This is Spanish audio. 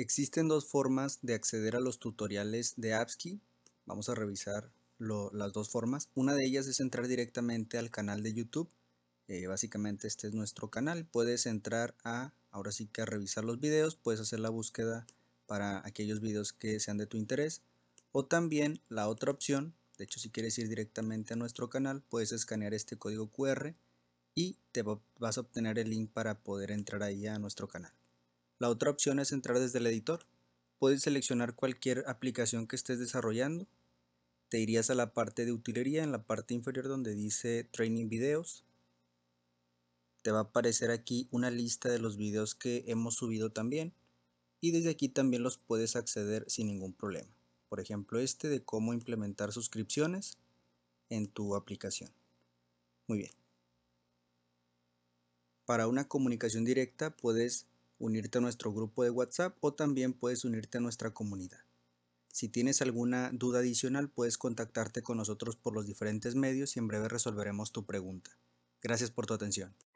Existen dos formas de acceder a los tutoriales de AppSki. Vamos a revisar las dos formas. Una de ellas es entrar directamente al canal de YouTube. Eh, básicamente este es nuestro canal. Puedes entrar a, ahora sí que a revisar los videos. Puedes hacer la búsqueda para aquellos videos que sean de tu interés. O también la otra opción, de hecho si quieres ir directamente a nuestro canal, puedes escanear este código QR y te vas a obtener el link para poder entrar ahí a nuestro canal. La otra opción es entrar desde el editor. Puedes seleccionar cualquier aplicación que estés desarrollando. Te irías a la parte de utilería, en la parte inferior donde dice Training Videos. Te va a aparecer aquí una lista de los videos que hemos subido también. Y desde aquí también los puedes acceder sin ningún problema. Por ejemplo este de cómo implementar suscripciones en tu aplicación. Muy bien. Para una comunicación directa puedes unirte a nuestro grupo de WhatsApp o también puedes unirte a nuestra comunidad. Si tienes alguna duda adicional puedes contactarte con nosotros por los diferentes medios y en breve resolveremos tu pregunta. Gracias por tu atención.